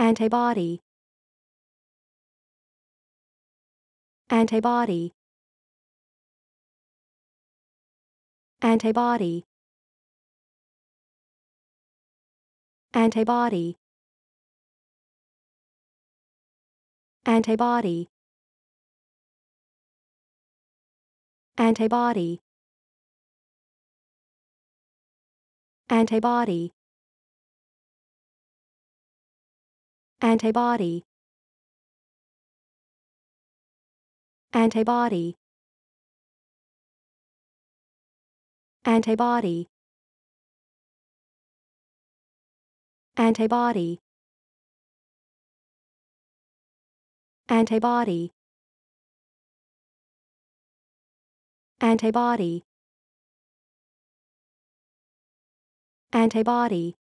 antibody antibody antibody antibody antibody antibody antibody antibody antibody antibody antibody antibody antibody antibody